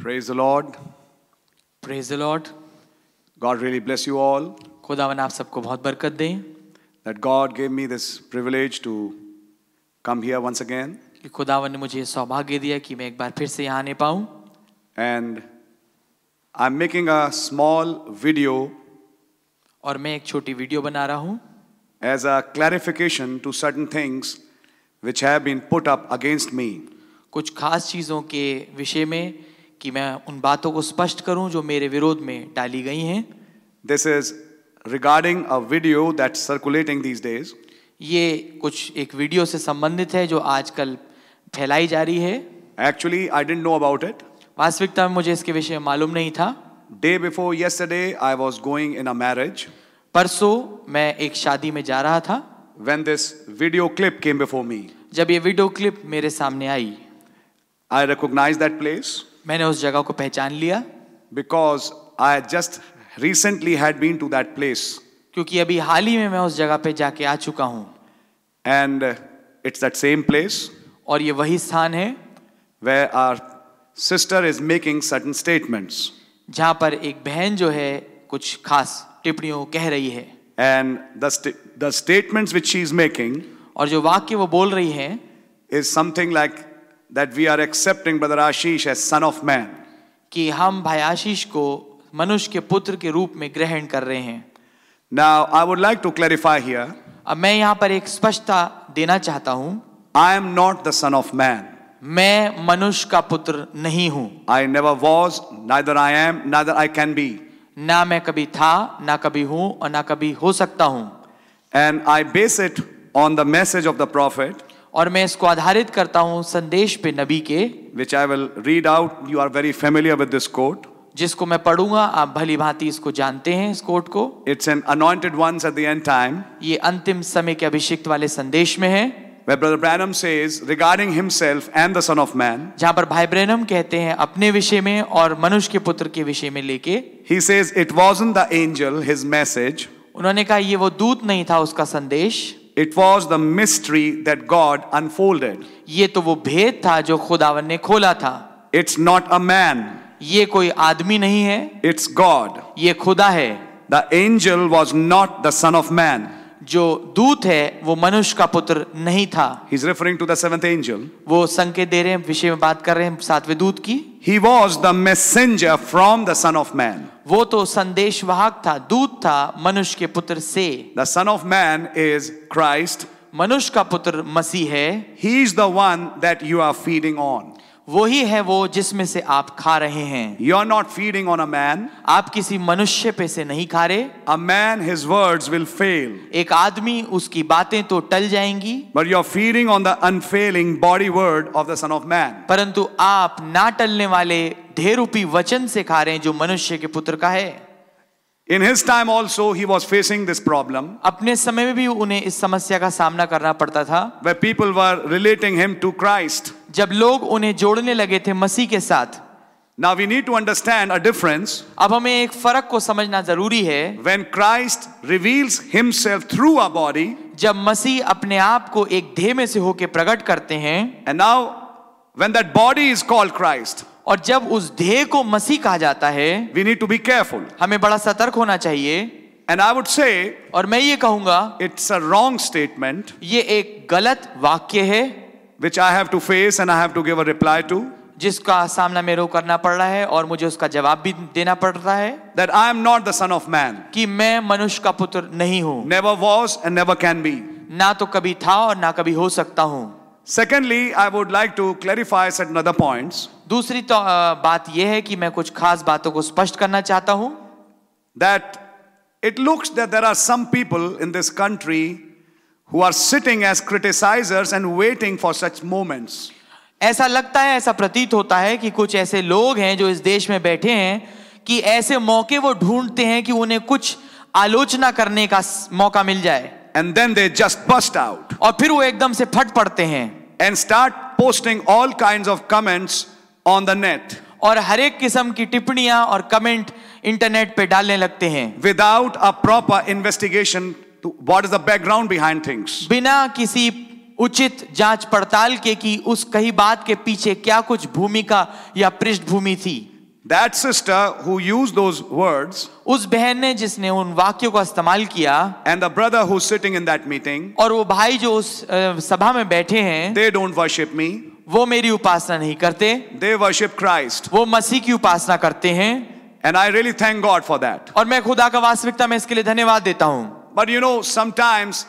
Praise the Lord. Praise the Lord. God really bless you all. खुदावन आप सबको बहुत बरकत दें. That God gave me this privilege to come here once again. कि खुदावन ने मुझे सौभाग्य दिया कि मैं एक बार फिर से यहाँ आने पाऊँ. And I'm making a small video. और मैं एक छोटी वीडियो बना रहा हूँ. As a clarification to certain things which have been put up against me. कुछ खास चीजों के विषय में कि मैं उन बातों को स्पष्ट करूं जो मेरे विरोध में डाली गई हैं this is regarding a video that circulating these days ये कुछ एक वीडियो से संबंधित है जो आजकल फैलाई जा रही है actually I don't know about it वास्तविकता में मुझे इसके विषय मालूम नहीं था day before yesterday I was going in a marriage परसों मैं एक शादी में जा रहा था when this video clip came before me जब ये वीडियो क्लिप मेरे सामने आई आई रिकोगनाइज दैट प्लेस मैंने उस जगह को पहचान लिया because I just recently had been to that place क्योंकि अभी हाल ही में मैं उस जगह पे जाके आ चुका हूँ and it's that same place और ये वही स्थान है where our sister is making certain statements जहां पर एक बहन जो है कुछ खास टिप्पणियों कह रही है and the statements which she is making और जो वाक्य वो बोल रही है is something like that we are accepting brother Ashish as son of man ki hum bhai ashish ko manush ke पुत्र ke roop mein grahan kar rahe hain now i would like to clarify here ab main yahan par ek स्पष्टता dena chahta hu i am not the son of man main manush ka पुत्र nahi hu i never was neither i am neither i can be na main kabhi tha na kabhi hu aur na kabhi ho sakta hu and i base it on the message of the prophet और मैं इसको आधारित करता हूं संदेश पे नबी के which I will read out you are very familiar with this quote जिसको मैं पढ़ूंगा आप भली भांति इसको जानते हैं इस कोट को it's an anointed ones at the end time ये अंतिम समय के अभिषिक्त वाले संदेश में है Where Brother Branham says regarding himself and the Son of Man, जहाँ पर भाई ब्रैनम कहते हैं अपने विषय में और मनुष्य के पुत्र के विषय में लेके He says it wasn't the angel his message. उन्होंने कहा ये वो दूत नहीं था उसका संदेश it was the mystery that God unfolded ये तो वो भेद था जो खुदावन ने खोला था इट्स नॉट अ मैन ये कोई आदमी नहीं है इट्स गॉड ये खुदा है the angel was not the son of man जो दूत है वो मनुष्य का पुत्र नहीं था He's referring to the seventh angel. वो संकेत दे रहे हैं विषय में बात कर रहे हैं सातवें दूत की He was the messenger from the son of man. वो तो संदेश वाहक था दूत था मनुष्य के पुत्र से the son of man is Christ मनुष्य का पुत्र मसीह है he is the one that you are feeding on वही है वो जिसमें से आप खा रहे हैं you are not feeding on a man आप किसी मनुष्य पे से नहीं खा रहे a man his words will fail एक आदमी उसकी बातें तो टल जाएंगी but you are feeding on the unfailing body word of the son of man परंतु आप ना टलने वाले ढेरूपी वचन से खा रहे हैं जो मनुष्य के पुत्र का है In his time also, he was facing this problem. अपने समय में भी उन्हें इस समस्या का सामना करना पड़ता था Where people were relating him to Christ. जब लोग उन्हें जोड़ने लगे थे मसीह के साथ Now we need to understand a difference. अब हमें एक फर्क को समझना जरूरी है When Christ reveals himself through our body. जब मसीह अपने आप को एक देह में से होकर प्रकट करते हैं And now when that body is called Christ. और जब उस ध्येय को मसीह कहा जाता है we need to be careful हमें बड़ा सतर्क होना चाहिए एंड आई वुड से और मैं ये कहूंगा इट्स अ रॉन्ग स्टेटमेंट ये एक गलत वाक्य है which I have to face and I have to give a reply to जिसका सामना मेरे को करना पड़ रहा है और मुझे उसका जवाब भी देना पड़ रहा है that I am not the son of man कि मैं मनुष्य का पुत्र नहीं हूं never was and never can be ना तो कभी था और ना कभी हो सकता हूं Secondly, I would like to clarify certain other points. दूसरी तो बात यह है कि मैं कुछ खास बातों को स्पष्ट करना चाहता हूं That it looks that there are some people in this country who are sitting as criticizers and waiting for such moments. ऐसा लगता है ऐसा प्रतीत होता है कि कुछ ऐसे लोग हैं जो इस देश में बैठे हैं कि ऐसे मौके वो ढूंढते हैं कि उन्हें कुछ आलोचना करने का मौका मिल जाए and then they just burst out और फिर वो एकदम से फट पड़ते हैं and start posting all kinds of comments on the net. और हर एक किस्म की टिप्पणियां और कमेंट इंटरनेट पे डालने लगते हैं without a proper investigation what is the background behind things बिना किसी उचित जांच पड़ताल के कि उस कही बात के पीछे क्या कुछ भूमिका या पृष्ठभूमि थी That sister who used those words उस बहन ने जिसने उन वाक्यों का इस्तेमाल किया and the brother who's sitting in that meeting और वो भाई जो उस सभा में बैठे हैं they don't worship me वो मेरी उपासना नहीं करते they worship Christ वो मसीह की उपासना करते हैं and I really thank God for that और मैं खुदा का वास्तविकता में इसके लिए धन्यवाद देता हूँ but you know sometimes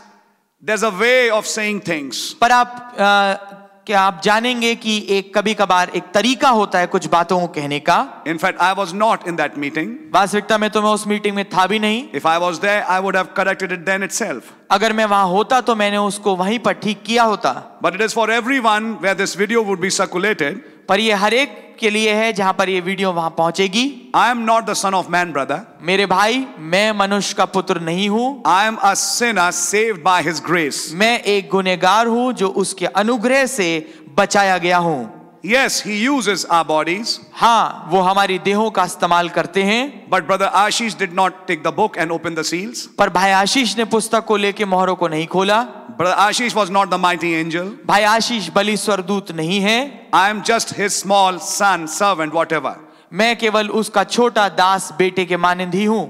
there's a way of saying things पर आप कि आप जानेंगे कि एक कभी कभार एक तरीका होता है कुछ बातों को कहने का in fact I was not in that meeting वास्तविकता में तो मैं उस मीटिंग में था भी नहीं if I was there corrected it then itself अगर मैं वहां होता तो मैंने उसको वहीं पर ठीक किया होता but it is for every one way this video would be circulated पर ये हर एक के लिए है जहां पर ये वीडियो वहां पहुंचेगी I am not the son of man brother मेरे भाई मैं मनुष्य का पुत्र नहीं हूं I am a sinner saved by his grace मैं एक गुनेगार हूं जो उसके अनुग्रह से बचाया गया हूं Yes, he uses our bodies. हाँ, वो हमारी देहों का इस्तेमाल करते हैं. But brother Ashish did not take the book and open the seals. पर भाई आशीष ने पुस्तक को लेके मोहरों को नहीं खोला. Brother Ashish was not the mighty angel. भाई आशीष बलि स्वरदूत नहीं है. I am just his small son, servant, whatever. मैं केवल उसका छोटा दास बेटे के मानंद ही हूँ.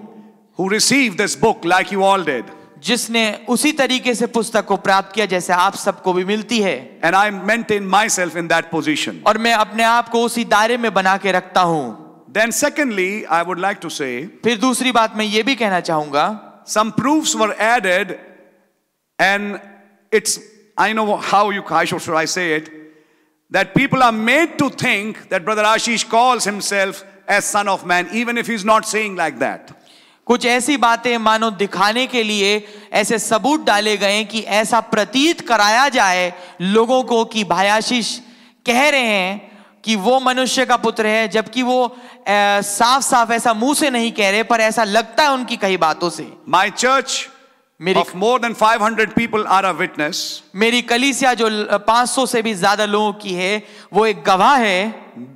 Who received this book like you all did. जिसने उसी तरीके से पुस्तक को प्राप्त किया जैसे आप सबको भी मिलती है and I maintain my self in that position और मैं अपने आप को उसी दायरे में बना के रखता हूँ then secondly I would like to say फिर दूसरी बात मैं ये भी कहना चाहूंगा some proofs were added and it's I know how you I should I say it that people are made to think that Brother Ashish calls himself as Son of Man, even if he's not saying like that. कुछ ऐसी बातें मानो दिखाने के लिए ऐसे सबूत डाले गए कि ऐसा प्रतीत कराया जाए लोगों को कि भायाशीष कह रहे हैं कि वो मनुष्य का पुत्र है जबकि वो ए, साफ साफ ऐसा मुंह से नहीं कह रहे पर ऐसा लगता है उनकी कई बातों से माई चर्च मेरी more than 500 people are a witness मेरी कलीसिया जो 500 से भी ज्यादा लोगों की है वो एक गवाह है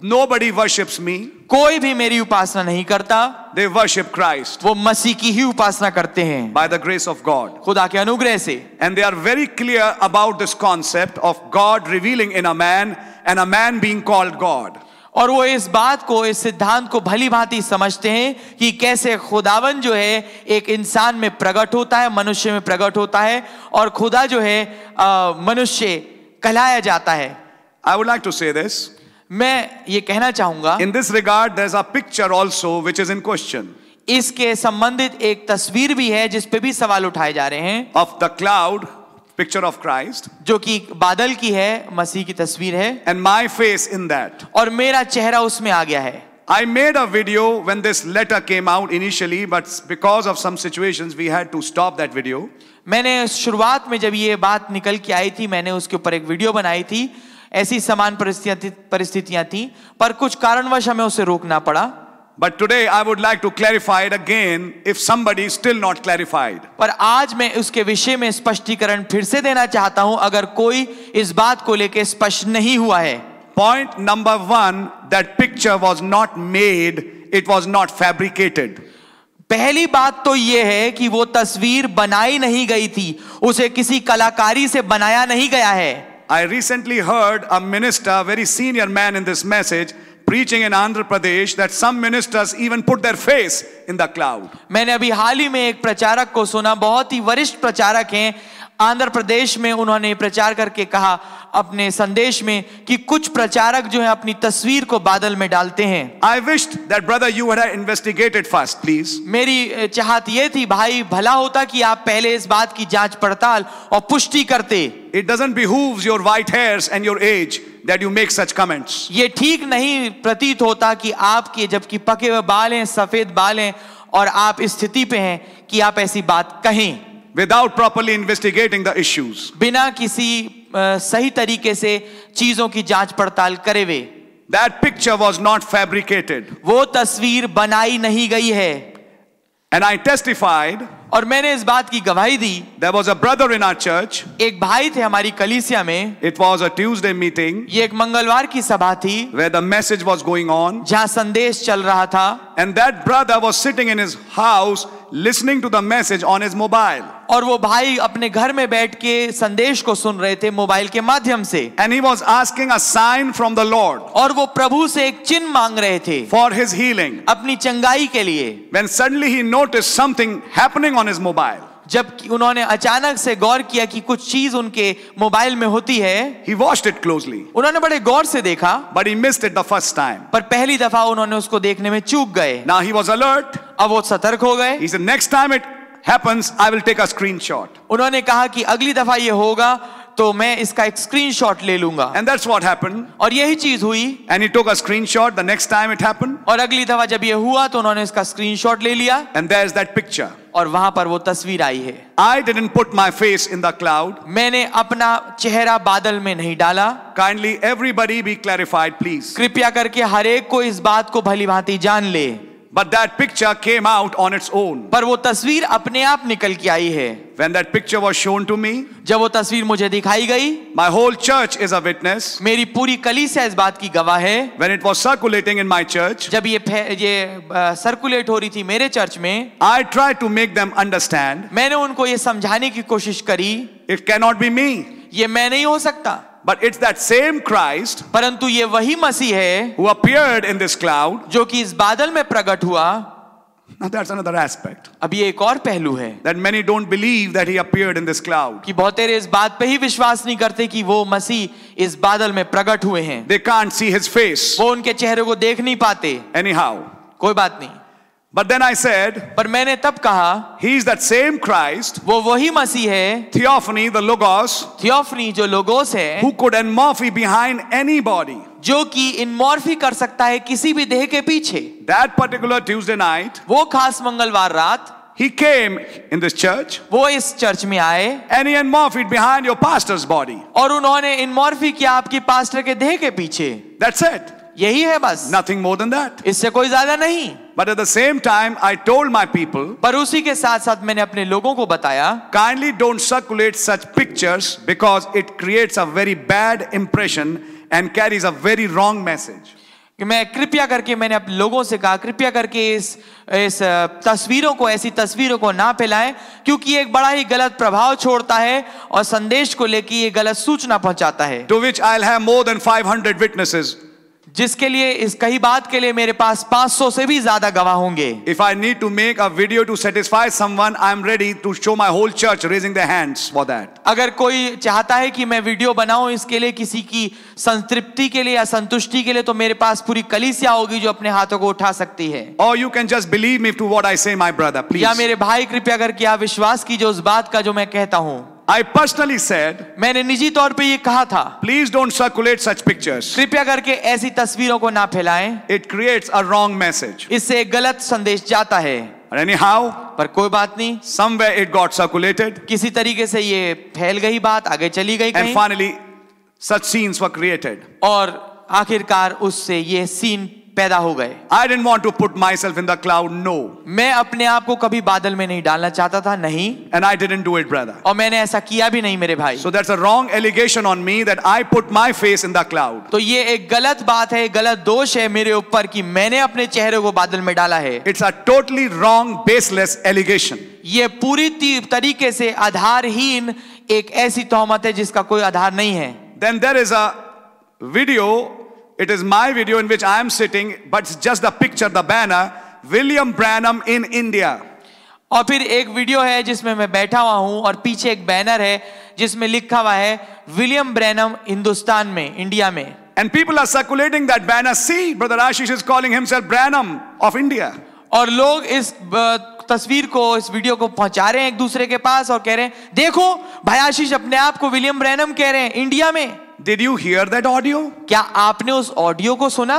Nobody worships me. कोई भी मेरी उपासना नहीं करता They worship Christ. वो मसीह की ही उपासना करते हैं By the grace of God. खुदा के अनुग्रह से And they are very clear about this concept of God revealing in a man and a man being called God. और वो इस बात को इस सिद्धांत को भली भांति समझते हैं कि कैसे खुदावन जो है एक इंसान में प्रकट होता है मनुष्य में प्रकट होता है और खुदा जो है मनुष्य कहलाया जाता है I would like to say this मैं ये कहना चाहूंगा in this regard there is a picture also which is in question इसके संबंधित एक तस्वीर भी है जिस पे भी सवाल उठाए जा रहे हैं of the cloud picture of Christ जो कि बादल की है मसीह की तस्वीर है and my face in that और मेरा चेहरा उसमें आ गया है I made a video when this letter came out initially, but because of some situations, we had to stop that video. मैंने शुरुआत में जब ये बात निकल के आई थी मैंने उसके ऊपर एक वीडियो बनाई थी ऐसी समान परिस्थितियां थी पर कुछ कारणवश हमें उसे रोकना पड़ा but today I would like to clarify again if if still not clarified पर आज मैं उसके विषय में स्पष्टीकरण फिर से देना चाहता हूं अगर कोई इस बात को लेकर स्पष्ट नहीं हुआ है point number one that picture was not made it was not fabricated पहली बात तो यह है कि वो तस्वीर बनाई नहीं गई थी उसे किसी कलाकारी से बनाया नहीं गया है I recently heard a minister, a very senior man in this message, preaching in Andhra Pradesh that some ministers even put their face in the cloud. मैंने अभी हाल ही में एक प्रचारक को सुना बहुत ही वरिष्ठ प्रचारक हैं आंध्र प्रदेश में उन्होंने प्रचार करके कहा अपने संदेश में कि कुछ प्रचारक जो है अपनी तस्वीर को बादल में डालते हैं I wish that brother you investigated first please मेरी चाहत ये थी भाई भला होता कि आप पहले इस बात की जांच पड़ताल और पुष्टि करते it doesn't behoves your white hairs and your age that you make such comments ये ठीक नहीं प्रतीत होता कि आपके जबकि पके हुए बाल हैं सफेद बाल हैं और आप इस स्थिति पे हैं कि आप ऐसी बात कहें without properly investigating the issues. बिना किसी सही तरीके से चीजों की जांच पड़ताल करे हुए That picture was not fabricated. वो तस्वीर बनाई नहीं गई है And I testified. और मैंने इस बात की गवाही दी There was a brother in our church. एक भाई थे हमारी कलीसिया में It was a Tuesday meeting ये एक मंगलवार की सभा थी where the message was going on. जहाँ संदेश चल रहा था and that brother was sitting in his house listening to the message on his mobile और वो भाई अपने घर में बैठ के संदेश को सुन रहे थे मोबाइल के माध्यम से and he was asking a sign from the lord और वो प्रभु से एक चिन्ह मांग रहे थे for his healing अपनी चंगाई के लिए when suddenly he noticed something happening on his mobile जब उन्होंने अचानक से गौर किया कि कुछ चीज उनके मोबाइल में होती है ही वॉश्ड इट क्लोजली उन्होंने बड़े गौर से देखा but he missed it the first time पर पहली दफा उन्होंने उसको देखने में चूक गए ना ही वाज अलर्ट अब वो सतर्क हो गए he said next time it happens I will take a screenshot उन्होंने कहा कि अगली दफा ये होगा तो मैं इसका एक स्क्रीनशॉट ले लूंगा एंड दैट्स व्हाट हैपेंड और यही चीज हुई and he took a screenshot the next time it happened और अगली दफा जब ये हुआ तो उन्होंने इसका स्क्रीनशॉट ले लिया and there is that picture और वहां पर वो तस्वीर आई है I didn't put my face in the cloud मैंने अपना चेहरा बादल में नहीं डाला kindly everybody be clarified please कृपया करके हर एक को इस बात को भली भांति जान ले But that picture came out on its own. पर वो तस्वीर अपने आप निकल के आई है When that picture was shown to me, जब वो तस्वीर मुझे दिखाई गई My whole church is a witness. मेरी पूरी कलीसिया इस बात की गवाह है When it was circulating in my church, जब ये ये सर्कुलेट हो रही थी मेरे चर्च में I tried to make them understand. मैंने उनको ये समझाने की कोशिश करी It cannot be me. ये मैं नहीं हो सकता But it's that same Christ परंतु ये वही मसीह है who appeared in this cloud जो कि इस बादल में प्रकट हुआ Now that's another aspect. अब ये एक और पहलू है That many don't believe that he appeared in this cloud. कि बहुत तेरे इस बात पे ही विश्वास नहीं करते कि वो मसीह इस बादल में प्रकट हुए हैं They can't see his face. वो उनके चेहरे को देख नहीं पाते Anyhow. कोई बात नहीं But then I said, पर मैंने तब कहा He is that same Christ, वो वही मसीह है Theophany, the Logos, Theophany जो Logos है who could enmorphy behind anybody. जो कि इनमॉर्फी कर सकता है किसी भी देह के पीछे That particular Tuesday night, वो खास मंगलवार रात He came in this church. वो इस चर्च में आए And he enmorphed behind your pastor's body. और उन्होंने इनमॉर्फी किया आपकी पास्टर के देह के पीछे That's it. यही है बस नथिंग मोर देन दैट इससे कोई ज्यादा नहीं but at the same time I told my people पर उसी के साथ साथ मैंने अपने लोगों को बताया kindly don't circulate such pictures because it creates a very bad impression and carries a very wrong message कि मैं कृपया करके मैंने अपने लोगों से कहा कृपया करके इस इस तस्वीरों को ऐसी तस्वीरों को ना फैलाएं क्योंकि एक बड़ा ही गलत प्रभाव छोड़ता है और संदेश को लेकर ये गलत सूचना पहुंचाता है to which I have more than 500 witnesses जिसके लिए इस कही बात के लिए मेरे पास 500 से भी ज्यादा गवाह होंगे if I need to make a video to satisfy someone I am ready to show my whole church raising the hands for that अगर कोई चाहता है कि मैं वीडियो बनाऊं इसके लिए किसी की संतृप्ति के लिए या संतुष्टि के लिए तो मेरे पास पूरी कलीसिया होगी जो अपने हाथों को उठा सकती है और you can just believe me to what I say my brother please या मेरे भाई कृपया करके आप विश्वास कीजिए उस बात का जो मैं कहता हूं आई पर्सनली सेड मैंने निजी तौर पे ये कहा था please don't circulate such pictures कृपया करके ऐसी तस्वीरों को ना फैलाएं it creates a wrong message इससे एक गलत संदेश जाता है anyhow, पर कोई बात नहीं समवेयर इट गॉट सर्कुलेटेड किसी तरीके से ये फैल गई बात आगे चली गई and finally such scenes were created और आखिरकार उससे ये सीन पैदा हो गए I didn't want to put my self in the cloud no मैं अपने आप को कभी बादल में नहीं डालना चाहता था नहीं and I didn't do it brother और मैंने ऐसा किया भी नहीं मेरे भाई so that's a wrong allegation on me that I put my face in the cloud तो ये एक गलत बात है गलत दोष है मेरे ऊपर कि मैंने अपने चेहरे को बादल में डाला है it's a totally wrong baseless allegation ये पूरी तरीके से आधारहीन एक ऐसी तोहमत है जिसका कोई आधार नहीं है then there is a video It is my video in which I am sitting, but it's just the picture, the banner, William Branham in India. और फिर एक वीडियो है जिसमें मैं बैठा हुआ हूं और पीछे एक बैनर है जिसमें लिखा हुआ है विलियम ब्रैनम हिंदुस्तान में इंडिया में and people are circulating that banner see brother Ashish is calling himself Branham of India और लोग इस तस्वीर को इस वीडियो को पहुंचा रहे हैं एक दूसरे के पास और कह रहे हैं देखो भाई आशीष अपने आप को विलियम ब्रैनम कह रहे हैं इंडिया में Did you hear that audio? क्या आपने उस ऑडियो को सुना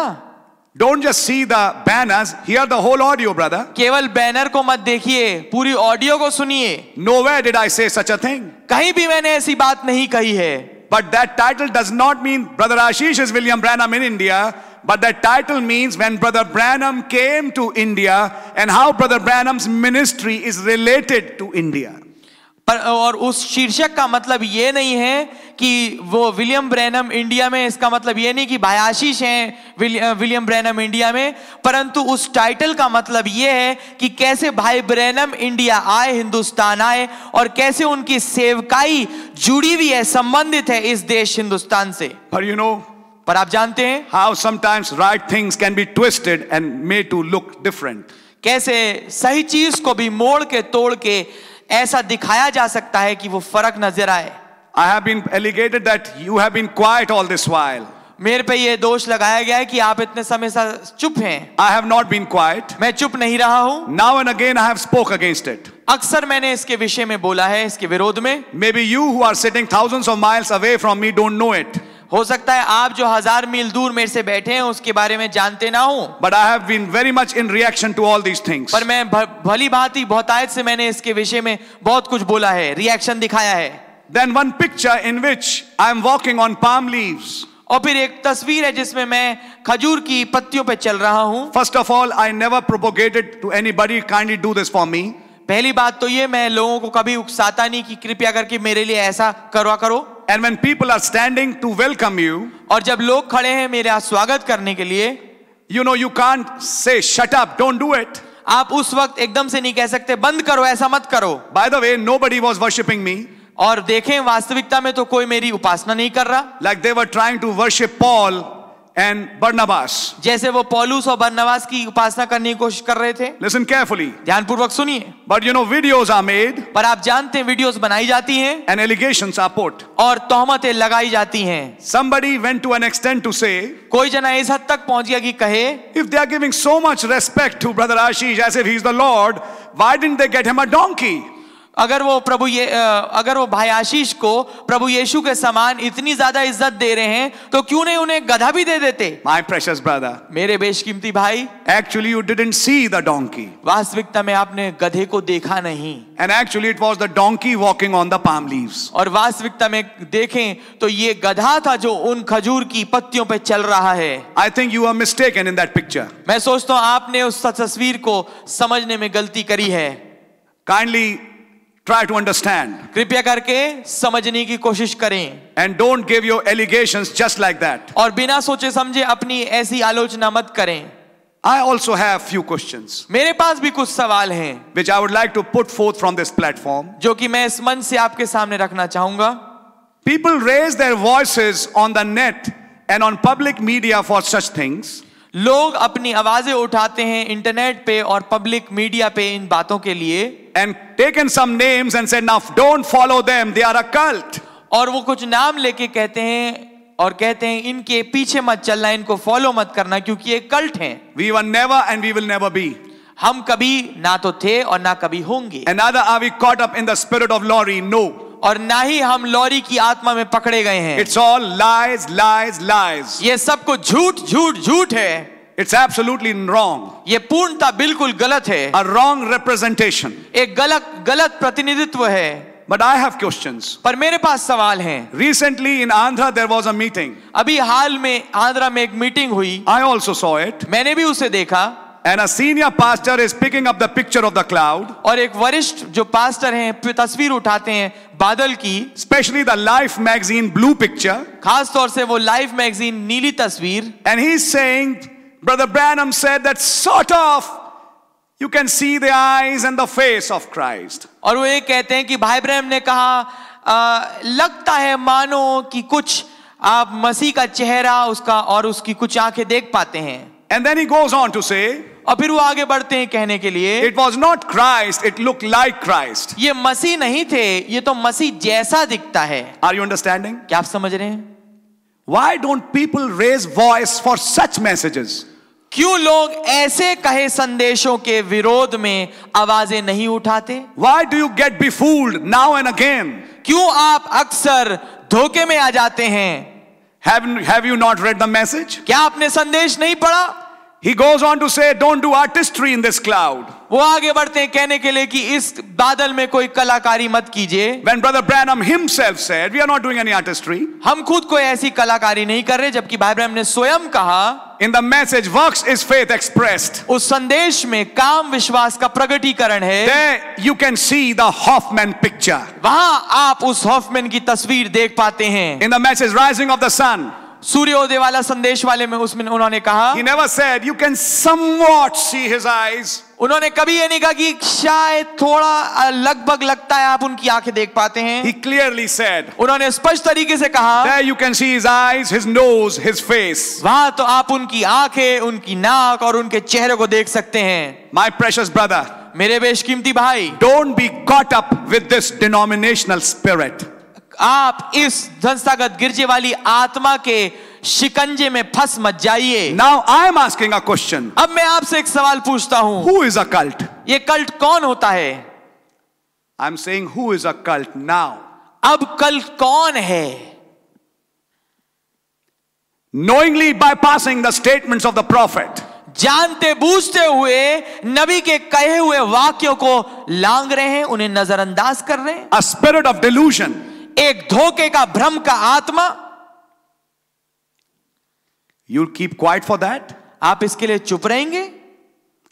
Don't just see the banners, hear the whole audio, brother. केवल बैनर को मत देखिए पूरी ऑडियो को सुनिए Nowhere did I say such a thing. कहीं भी मैंने ऐसी बात नहीं कही है But that title does not mean Brother Ashish is William Branham in India. But that title means when Brother Branham came to India and how Brother Branham's ministry is related to India. पर और उस शीर्षक का मतलब ये नहीं है कि वो विलियम ब्रैनम इंडिया में इसका मतलब ये नहीं कि भायाशीष हैं विलियम ब्रैनम इंडिया में परंतु उस टाइटल का मतलब ये है कि कैसे भाई ब्रैनम इंडिया आए हिंदुस्तान आए और कैसे उनकी सेवकाई जुड़ी हुई है संबंधित है इस देश हिंदुस्तान से पर यू नो पर आप जानते हैं how sometimes right things can be twisted and made to look different कैसे सही चीज को भी मोड़ के तोड़ के ऐसा दिखाया जा सकता है कि वो फर्क नजर आए I have been alleged that you have been quiet all this while. मेरे पे ये दोष लगाया गया है कि आप इतने समय से चुप हैं I have not been quiet मैं चुप नहीं रहा हूं now and again I have spoke against it अक्सर मैंने इसके विषय में बोला है इसके विरोध में maybe you who are sitting thousands of miles away from me don't know it हो सकता है आप जो हजार मील दूर मेरे से बैठे हैं उसके बारे में जानते ना हो but I have been very much in reaction to all these things पर मैं भली भांति बहुतायत से मैंने इसके विषय में बहुत कुछ बोला है रिएक्शन दिखाया है Then one picture in which I am walking on palm leaves. और फिर एक तस्वीर है जिसमें मैं खजूर की पत्तियों पे चल रहा हूं first of all I never propagated to anybody kindly do this for me पहली बात तो ये मैं लोगों को कभी उकसाता नहीं कि कृपया करके मेरे लिए ऐसा करवा करो and when people are standing to welcome you और जब लोग खड़े हैं मेरा स्वागत करने के लिए you know you can't say shut up don't do it आप उस वक्त एकदम से नहीं कह सकते बंद करो ऐसा मत करो by the way nobody was worshipping me और देखें वास्तविकता में तो कोई मेरी उपासना नहीं कर रहा like they were trying to worship Paul and Barnabas जैसे वो पॉलूस और बर्नबास की उपासना करने की कोशिश कर रहे थे लिसन केयरफुली ध्यानपूर्वक सुनिए but you know videos are made पर आप जानते हैं वीडियोस बनाई जाती हैं एंड एलिगेशंस आर पुट और तोहमतें लगाई जाती हैं somebody went to an extent to say कोई जना इस हद तक पहुंच गया कि कहे if they are giving so much respect to brother Ashish as if he is the Lord why didn't they get him a donkey अगर वो प्रभु ये अगर वो भाई आशीष को प्रभु यीशु के समान इतनी ज्यादा इज्जत दे रहे हैं तो क्यों नहीं उन्हें गधा भी दे देते माय प्रेशियस ब्रदर मेरे बेशकीमती भाई actually you didn't see the donkey वास्तविकता में आपने गधे को देखा नहीं and actually it was the donkey walking on the palm leaves और वास्तविकता में देखें तो ये गधा था जो उन खजूर की पत्तियों पे चल रहा है I think you are mistaken in that picture मैं सोचता हूं आपने उस तस्वीर को समझने में गलती करी है काइंडली Try to understand. कृपया करके समझने की कोशिश करें. And don't give your allegations just like that. और बिना सोचे समझे अपनी ऐसी आलोचना मत करें. I also have few questions. मेरे पास भी कुछ सवाल हैं. Which I would like to put forth from this platform. जो कि मैं इस मंच से आपके सामने रखना चाहूंगा. People raise their voices on the net and on public media for such things. लोग अपनी आवाजें उठाते हैं इंटरनेट पे और पब्लिक मीडिया पे इन बातों के लिए and taken some names and said now don't follow them they are a cult और वो कुछ नाम लेके कहते हैं और कहते हैं इनके पीछे मत चलना इनको फॉलो मत करना क्योंकि ये कल्ट हैं we were never and we will never be हम कभी ना तो थे और ना कभी होंगे and are we caught up in the spirit of lorry no और ना ही हम लॉरी की आत्मा में पकड़े गए हैं it's all lies lies lies ये सब कुछ झूठ झूठ झूठ है It's absolutely wrong. ये पूर्णता बिल्कुल गलत है A wrong representation. एक गलत गलत प्रतिनिधित्व है But I have questions. पर मेरे पास सवाल हैं. Recently in Andhra there was a meeting. अभी हाल में आंध्रा में एक मीटिंग हुई. I also saw it. मैंने भी उसे देखा. And a senior pastor is picking up the picture of the cloud. और एक वरिष्ठ जो पास्टर हैं तस्वीर उठाते हैं बादल की specially the Life magazine blue picture खास तौर से वो लाइफ मैगजीन नीली तस्वीर and he saying brother Branham said that sort of you can see the eyes and the face of Christ और वो ये कहते हैं कि भाई ब्रैम ने कहा आ, लगता है मानो कि कुछ आप मसीह का चेहरा उसका और उसकी कुछ आंखें देख पाते हैं and then he goes on to say और फिर वो आगे बढ़ते हैं कहने के लिए it was not Christ it look like Christ ये मसीह नहीं थे ये तो मसीह जैसा दिखता है आर यू अंडरस्टैंडिंग क्या आप समझ रहे हैं why don't people raise voice for such messages क्यों लोग ऐसे कहे संदेशों के विरोध में आवाजें नहीं उठाते why do you get be fooled now and again क्यों आप अक्सर धोखे में आ जाते हैं मैसेज क्या आपने संदेश नहीं पढ़ा He goes on to say, don't do artistry in this cloud. वो आगे बढ़ते हैं कहने के लिए कि इस बादल में कोई कलाकारी मत कीजिए When brother Branham himself said, we are not doing any artistry. हम खुद कोई ऐसी कलाकारी नहीं कर रहे जबकि भाई ब्रैनम ने स्वयं कहा In the message, works is faith expressed. उस संदेश में काम विश्वास का प्रगटीकरण है There you can see the Hoffman picture. वहां आप उस हॉफमैन की तस्वीर देख पाते हैं In the message, rising of the sun. सूर्योदय वाला संदेश वाले में उसमें उन्होंने कहा He never said, you can somewhat see his eyes. उन्होंने कभी ये नहीं कहा कि शायद थोड़ा लगभग लगता है आप उनकी आंखें देख पाते हैं He clearly said, उन्होंने स्पष्ट तरीके से कहा There you can see his eyes, his nose, his face. वहां तो आप उनकी आंखें उनकी नाक और उनके चेहरे को देख सकते हैं माई precious ब्रदर मेरे बेशकीमती भाई don't be caught up with this denominational spirit आप इस संस्थागत गिरजे वाली आत्मा के शिकंजे में फंस मत जाइए now I am asking a question अब मैं आपसे एक सवाल पूछता हूं हु इज अ कल्ट ये कल्ट कौन होता है I am saying who is a cult now अब कल्ट कौन है knowingly by passing the statement of the prophet जानते बूझते हुए नबी के कहे हुए वाक्यों को लांग रहे हैं उन्हें नजरअंदाज कर रहे हैं अ स्पिरिट ऑफ डिल्यूशन एक धोखे का भ्रम का आत्मा you keep quiet for that आप इसके लिए चुप रहेंगे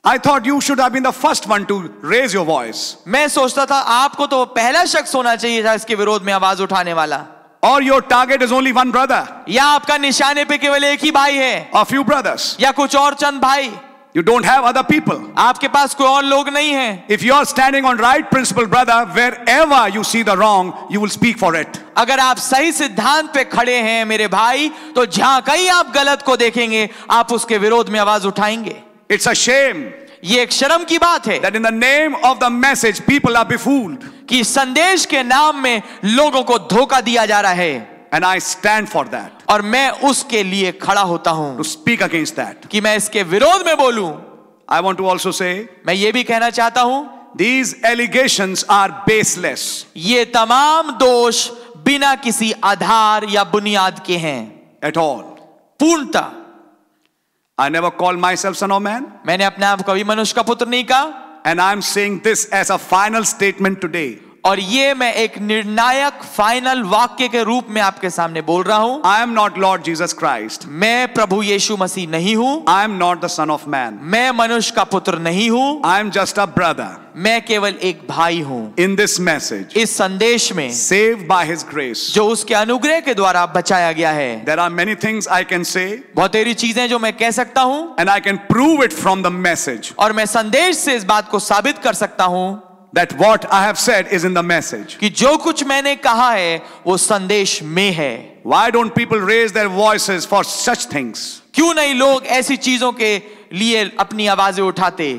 I thought you should been the first one to raise your voice मैं सोचता था आपको तो पहला शख्स होना चाहिए था इसके विरोध में आवाज उठाने वाला और your target is only one brother या आपका निशाने पे केवल एक ही भाई है अ फ्यू ब्रदर्स या कुछ और चंद भाई You don't have other people. आपके पास कोई और लोग नहीं हैं. If you are standing on right principle, brother, wherever you see the wrong, you will speak for it. अगर आप सही सिद्धांत पे खड़े हैं मेरे भाई तो जहां कहीं आप गलत को देखेंगे आप उसके विरोध में आवाज उठाएंगे इट्स अ शेम ये एक शर्म की बात है that in the name of the message people are befooled कि संदेश के नाम में लोगों को धोखा दिया जा रहा है and I stand for that और मैं उसके लिए खड़ा होता हूं स्पीक अगेंस्ट दैट कि मैं इसके विरोध में बोलू आई वॉन्ट टू ऑल्सो से मैं ये भी कहना चाहता हूं दीज एलिगेशन आर बेसलेस ये तमाम दोष बिना किसी आधार या बुनियाद के हैं एट ऑल पूर्णता I never call myself son man मैंने अपने आप कभी मनुष्य का पुत्र नहीं कहा and I am saying this as a final statement today और ये मैं एक निर्णायक फाइनल वाक्य के रूप में आपके सामने बोल रहा हूं I am not Lord Jesus Christ मैं प्रभु यीशु मसीह नहीं हूं I am not the son of man मैं मनुष्य का पुत्र नहीं हूं I am just a brother मैं केवल एक भाई हूं इन दिस मैसेज इस संदेश में सेव बाय हिज ग्रेस जो उसके अनुग्रह के द्वारा बचाया गया है there are many things I can say बहुत चीजें जो मैं कह सकता हूं and I can prove it from the message और मैं संदेश से इस बात को साबित कर सकता हूं that what I have said is in the message. कि जो कुछ मैंने कहा है वो संदेश में है. Why don't people raise their voices for such things? क्यों नहीं लोग ऐसी चीजों के लिए अपनी आवाजें उठाते?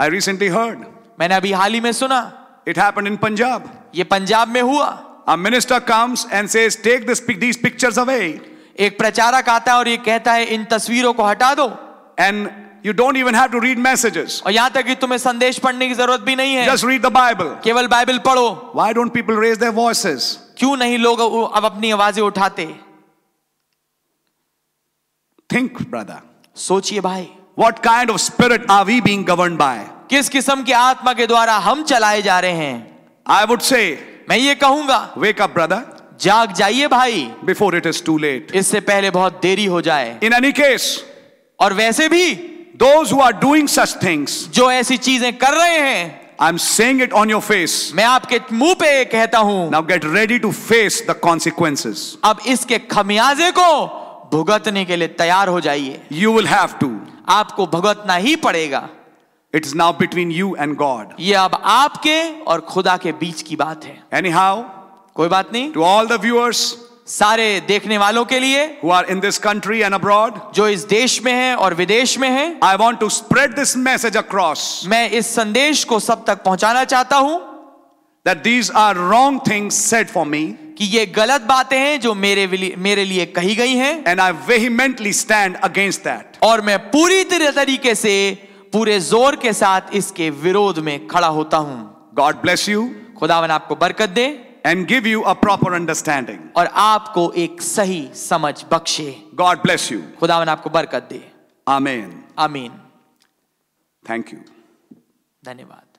I recently heard. मैंने अभी हाल ही में सुना. It happened in Punjab. ये पंजाब में हुआ. A minister comes and says, take this, these pictures away. एक प्रचारक आता है और ये कहता है इन तस्वीरों को हटा दो. And You don't even have to read messages. और यहाँ तक कि तुम्हें संदेश पढ़ने की जरूरत भी नहीं है Just read the Bible. केवल बाइबल पढ़ो Why don't people raise their voices? क्यों नहीं लोग अब अपनी आवाजें उठाते Think, brother. सोचिए भाई What kind of spirit are we being governed by? किस किस्म की आत्मा के द्वारा हम चलाए जा रहे हैं I would say, मैं ये कहूंगा wake up, brother. जाग जाइए भाई Before it is too late. इससे पहले बहुत देरी हो जाए In any case, और वैसे भी Those who are doing such things, jo aisi cheeze kar rahe hain I'm saying it on your face. मैं आपके मुंह पे कहता हूं Now get ready to face the consequences. अब इसके खमियाजे को भुगतने के लिए तैयार हो जाइए You will have to. आपको भुगतना ही पड़ेगा It is now between you and God. ये अब आपके और खुदा के बीच की बात है Anyhow, कोई बात नहीं To all the viewers, सारे देखने वालों के लिए who are in this country and abroad जो इस देश में हैं और विदेश में हैं I want to spread this message across मैं इस संदेश को सब तक पहुंचाना चाहता हूं that these are wrong things said for me कि ये गलत बातें हैं जो मेरे मेरे लिए कही गई हैं and I vehemently stand against that और मैं पूरी तरीके से पूरे जोर के साथ इसके विरोध में खड़ा होता हूं गॉड ब्लेस यू खुदावन आपको बरकत दे and give you a proper understanding और आपको एक सही समझ बख्शे God bless you खुदावन आपको बरकत दे Amen. आमीन Thank you. धन्यवाद